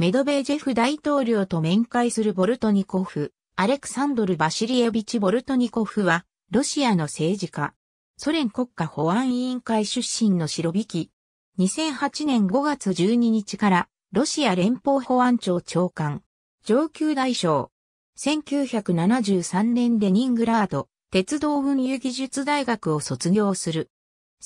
メドベージェフ大統領と面会するボルトニコフ、アレクサンドル・バシリエビチ・ボルトニコフは、ロシアの政治家、ソ連国家保安委員会出身の白引き、2008年5月12日から、ロシア連邦保安庁長官、上級大将、1973年レニングラード、鉄道運輸技術大学を卒業する。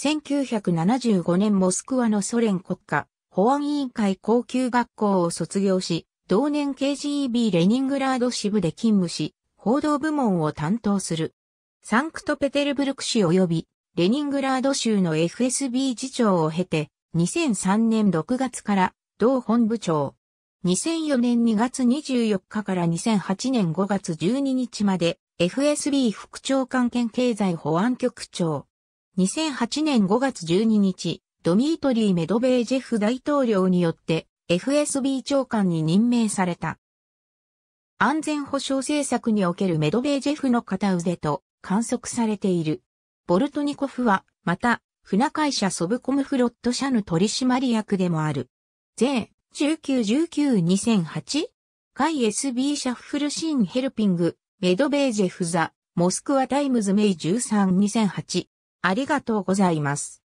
1975年モスクワのソ連国家保安委員会高級学校を卒業し、同年 k g b レニングラード支部で勤務し、報道部門を担当する。サンクトペテルブルク市及びレニングラード州の FSB 次長を経て、2003年6月から同本部長。2004年2月24日から2008年5月12日まで FSB 副長官兼経済保安局長。2008年5月12日、ドミートリー・メドベージェフ大統領によって FSB 長官に任命された。安全保障政策におけるメドベージェフの片腕と観測されている。ボルトニコフは、また、船会社ソブコムフロット社の取締役でもある。全1919-2008海 SB シャッフルシーンヘルピング、メドベージェフザ、モスクワタイムズメイ13-2008。ありがとうございます。